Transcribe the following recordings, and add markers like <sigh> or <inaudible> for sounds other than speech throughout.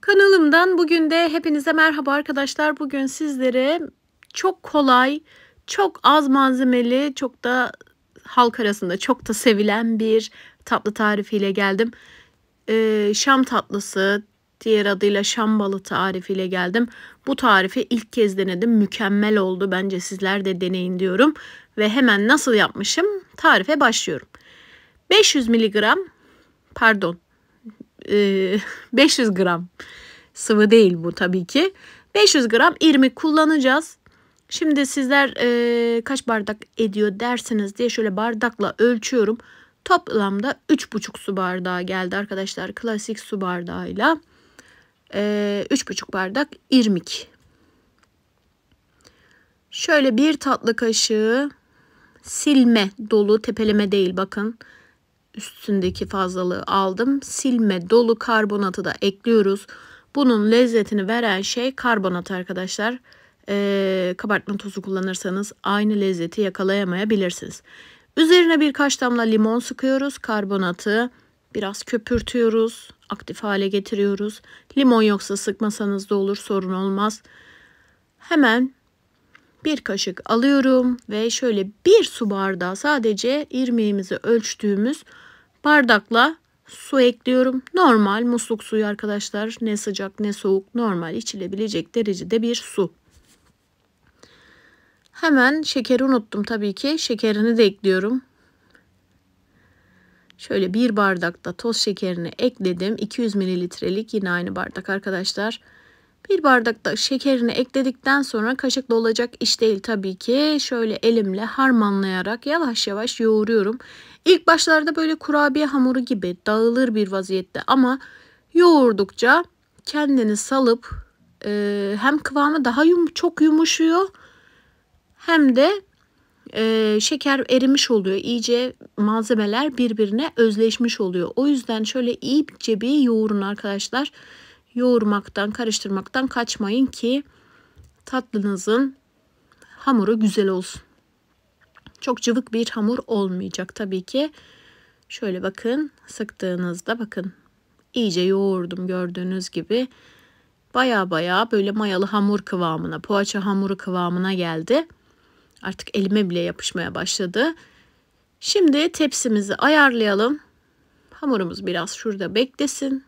Kanalımdan bugün de hepinize merhaba arkadaşlar. Bugün sizlere çok kolay, çok az malzemeli, çok da halk arasında çok da sevilen bir tatlı tarifiyle geldim. Ee, Şam tatlısı, diğer adıyla Şam balı tarifiyle geldim. Bu tarifi ilk kez denedim. Mükemmel oldu. Bence sizler de deneyin diyorum. Ve hemen nasıl yapmışım? Tarife başlıyorum. 500 miligram, pardon 500 e, <laughs> gram sıvı değil bu tabii ki. 500 gram irmik kullanacağız. Şimdi sizler e, kaç bardak ediyor dersiniz diye şöyle bardakla ölçüyorum. Toplamda 3,5 su bardağı geldi arkadaşlar. Klasik su bardağıyla e, 3,5 bardak irmik. Şöyle bir tatlı kaşığı silme dolu tepeleme değil bakın. Bakın üstündeki fazlalığı aldım. Silme dolu karbonatı da ekliyoruz. Bunun lezzetini veren şey karbonat arkadaşlar. Ee, kabartma tozu kullanırsanız aynı lezzeti yakalayamayabilirsiniz. Üzerine birkaç damla limon sıkıyoruz. Karbonatı biraz köpürtüyoruz. Aktif hale getiriyoruz. Limon yoksa sıkmasanız da olur sorun olmaz. Hemen bir kaşık alıyorum ve şöyle bir su bardağı sadece irmiğimizi ölçtüğümüz bardakla su ekliyorum. Normal musluk suyu arkadaşlar ne sıcak ne soğuk normal içilebilecek derecede bir su. Hemen şekeri unuttum tabii ki şekerini de ekliyorum. Şöyle bir bardakta toz şekerini ekledim. 200 mililitrelik yine aynı bardak arkadaşlar. Arkadaşlar. Bir bardak da şekerini ekledikten sonra kaşıkla olacak iş değil tabii ki. Şöyle elimle harmanlayarak yavaş yavaş yoğuruyorum. İlk başlarda böyle kurabiye hamuru gibi dağılır bir vaziyette ama yoğurdukça kendini salıp e, hem kıvamı daha yum çok yumuşuyor hem de e, şeker erimiş oluyor. İyice malzemeler birbirine özleşmiş oluyor. O yüzden şöyle iyice bir yoğurun arkadaşlar. Arkadaşlar yoğurmaktan, karıştırmaktan kaçmayın ki tatlınızın hamuru güzel olsun. Çok cıvık bir hamur olmayacak tabii ki. Şöyle bakın sıktığınızda bakın iyice yoğurdum gördüğünüz gibi. Baya baya böyle mayalı hamur kıvamına, poğaça hamuru kıvamına geldi. Artık elime bile yapışmaya başladı. Şimdi tepsimizi ayarlayalım. Hamurumuz biraz şurada beklesin.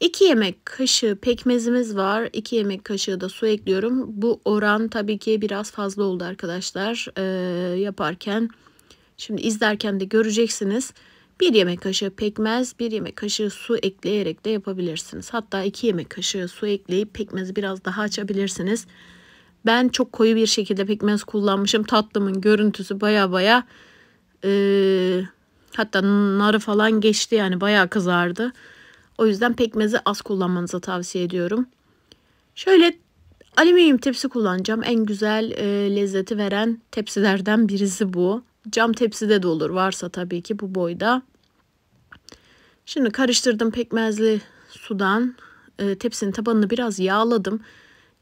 2 yemek kaşığı pekmezimiz var. 2 yemek kaşığı da su ekliyorum. Bu oran tabii ki biraz fazla oldu arkadaşlar ee, yaparken. Şimdi izlerken de göreceksiniz. 1 yemek kaşığı pekmez, 1 yemek kaşığı su ekleyerek de yapabilirsiniz. Hatta 2 yemek kaşığı su ekleyip pekmezi biraz daha açabilirsiniz. Ben çok koyu bir şekilde pekmez kullanmışım. Tatlımın görüntüsü baya baya e, hatta narı falan geçti yani baya kızardı. O yüzden pekmezi az kullanmanızı tavsiye ediyorum. Şöyle alüminyum tepsi kullanacağım. En güzel e, lezzeti veren tepsilerden birisi bu. Cam tepside de olur varsa tabii ki bu boyda. Şimdi karıştırdım pekmezli sudan. E, tepsinin tabanını biraz yağladım.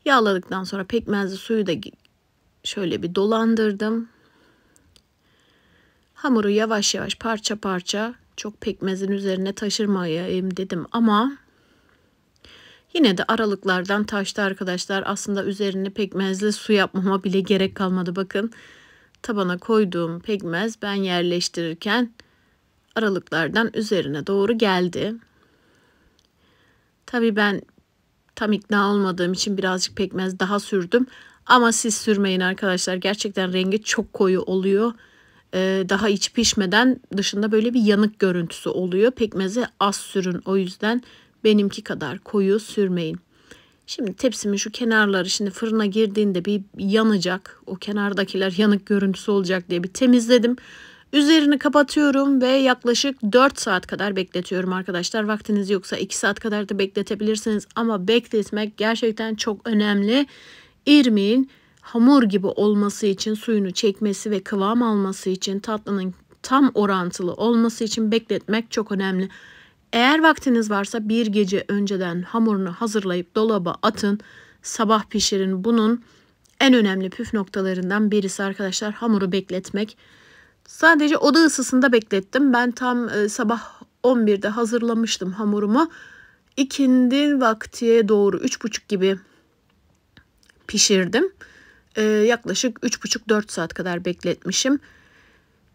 Yağladıktan sonra pekmezli suyu da şöyle bir dolandırdım. Hamuru yavaş yavaş parça parça çok pekmezin üzerine taşırmayayım dedim ama yine de aralıklardan taştı arkadaşlar. Aslında üzerine pekmezle su yapmama bile gerek kalmadı bakın. Tabana koyduğum pekmez ben yerleştirirken aralıklardan üzerine doğru geldi. Tabi ben tam ikna olmadığım için birazcık pekmez daha sürdüm. Ama siz sürmeyin arkadaşlar. Gerçekten rengi çok koyu oluyor. E, daha iç pişmeden dışında böyle bir yanık görüntüsü oluyor. Pekmezi az sürün o yüzden benimki kadar koyu sürmeyin. Şimdi tepsimin şu kenarları şimdi fırına girdiğinde bir yanacak. O kenardakiler yanık görüntüsü olacak diye bir temizledim. Üzerini kapatıyorum ve yaklaşık 4 saat kadar bekletiyorum arkadaşlar. Vaktiniz yoksa 2 saat kadar da bekletebilirsiniz ama bekletmek gerçekten çok önemli. İrmiğin hamur gibi olması için suyunu çekmesi ve kıvam alması için tatlının tam orantılı olması için bekletmek çok önemli. Eğer vaktiniz varsa bir gece önceden hamurunu hazırlayıp dolaba atın. Sabah pişirin. Bunun en önemli püf noktalarından birisi arkadaşlar hamuru bekletmek. Sadece oda ısısında beklettim. Ben tam e, sabah 11'de hazırlamıştım hamurumu. İkindi vaktiye doğru 3.30 gibi pişirdim e, yaklaşık 3,5-4 saat kadar bekletmişim.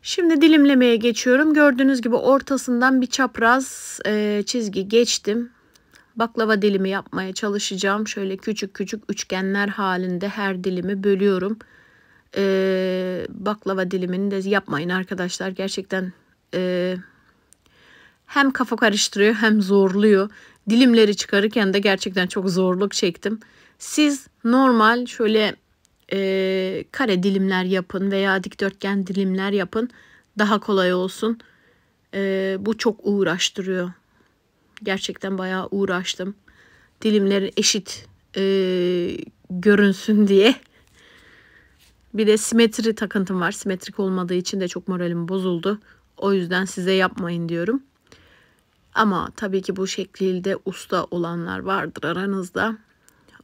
Şimdi dilimlemeye geçiyorum. Gördüğünüz gibi ortasından bir çapraz e, çizgi geçtim. Baklava dilimi yapmaya çalışacağım. Şöyle küçük küçük üçgenler halinde her dilimi bölüyorum. E, baklava dilimini de yapmayın arkadaşlar. Gerçekten e, hem kafa karıştırıyor hem zorluyor. Dilimleri çıkarırken de gerçekten çok zorluk çektim. Siz normal şöyle e, kare dilimler yapın veya dikdörtgen dilimler yapın. Daha kolay olsun. E, bu çok uğraştırıyor. Gerçekten bayağı uğraştım. Dilimleri eşit e, görünsün diye. Bir de simetri takıntım var. Simetrik olmadığı için de çok moralim bozuldu. O yüzden size yapmayın diyorum. Ama tabii ki bu şekilde usta olanlar vardır aranızda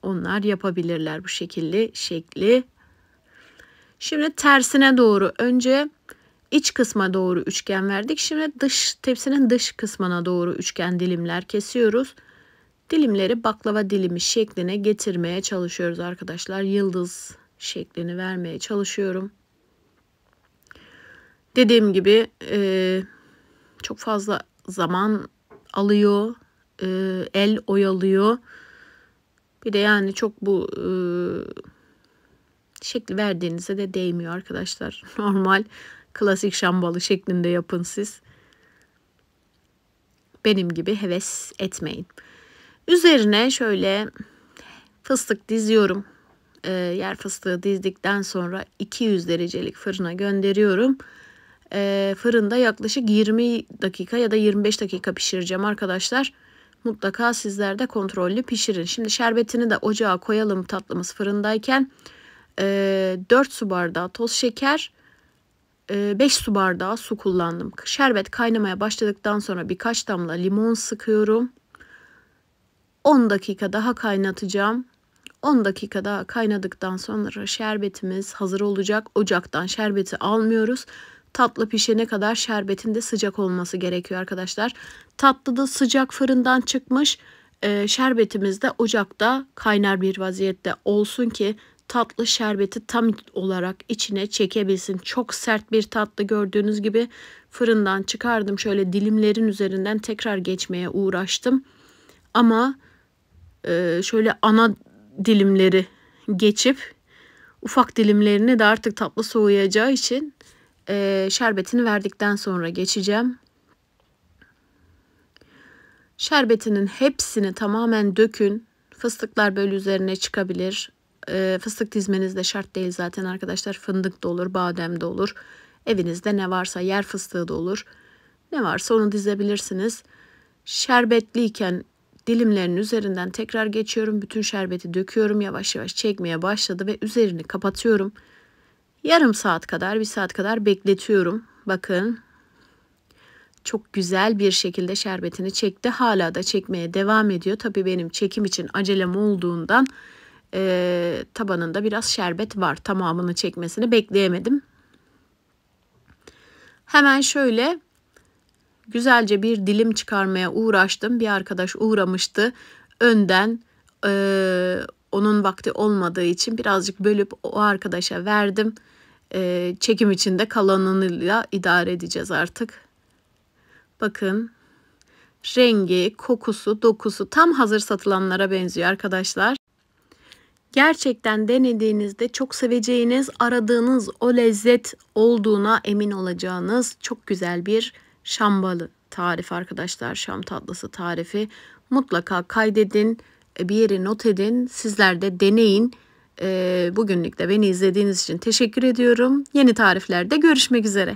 onlar yapabilirler bu şekilde şekli. Şimdi tersine doğru önce iç kısma doğru üçgen verdik. Şimdi dış tepsinin dış kısmına doğru üçgen dilimler kesiyoruz. Dilimleri baklava dilimi şekline getirmeye çalışıyoruz arkadaşlar. Yıldız şeklini vermeye çalışıyorum. Dediğim gibi e, çok fazla zaman alıyor. E, el oyalıyor. Bir de yani çok bu e, şekli verdiğinize de değmiyor arkadaşlar. <laughs> Normal klasik şambalı şeklinde yapın siz. Benim gibi heves etmeyin. Üzerine şöyle fıstık diziyorum. E, yer fıstığı dizdikten sonra 200 derecelik fırına gönderiyorum. E, fırında yaklaşık 20 dakika ya da 25 dakika pişireceğim arkadaşlar mutlaka sizler de kontrollü pişirin. Şimdi şerbetini de ocağa koyalım tatlımız fırındayken. E, ee, 4 su bardağı toz şeker, 5 ee, su bardağı su kullandım. Şerbet kaynamaya başladıktan sonra birkaç damla limon sıkıyorum. 10 dakika daha kaynatacağım. 10 dakika daha kaynadıktan sonra şerbetimiz hazır olacak. Ocaktan şerbeti almıyoruz. Tatlı pişene kadar şerbetin de sıcak olması gerekiyor arkadaşlar. Tatlı da sıcak fırından çıkmış. Ee, şerbetimiz de ocakta kaynar bir vaziyette olsun ki tatlı şerbeti tam olarak içine çekebilsin. Çok sert bir tatlı gördüğünüz gibi fırından çıkardım. Şöyle dilimlerin üzerinden tekrar geçmeye uğraştım. Ama e, şöyle ana dilimleri geçip ufak dilimlerini de artık tatlı soğuyacağı için e, şerbetini verdikten sonra geçeceğim. Şerbetinin hepsini tamamen dökün. Fıstıklar böyle üzerine çıkabilir. E, fıstık dizmeniz de şart değil zaten arkadaşlar. Fındık da olur, badem de olur. Evinizde ne varsa yer fıstığı da olur. Ne varsa onu dizebilirsiniz. Şerbetliyken dilimlerin üzerinden tekrar geçiyorum. Bütün şerbeti döküyorum. Yavaş yavaş çekmeye başladı ve üzerini kapatıyorum. Yarım saat kadar, bir saat kadar bekletiyorum. Bakın çok güzel bir şekilde şerbetini çekti. Hala da çekmeye devam ediyor. Tabi benim çekim için acelem olduğundan e, tabanında biraz şerbet var. Tamamını çekmesini bekleyemedim. Hemen şöyle güzelce bir dilim çıkarmaya uğraştım. Bir arkadaş uğramıştı. Önden e, onun vakti olmadığı için birazcık bölüp o arkadaşa verdim e, çekim içinde kalanıyla idare edeceğiz artık. Bakın rengi, kokusu, dokusu tam hazır satılanlara benziyor arkadaşlar. Gerçekten denediğinizde çok seveceğiniz, aradığınız o lezzet olduğuna emin olacağınız çok güzel bir şambalı tarifi arkadaşlar. Şam tatlısı tarifi. Mutlaka kaydedin, e, bir yere not edin. Sizler de deneyin. Ee, bugünlük de beni izlediğiniz için teşekkür ediyorum. Yeni tariflerde görüşmek üzere.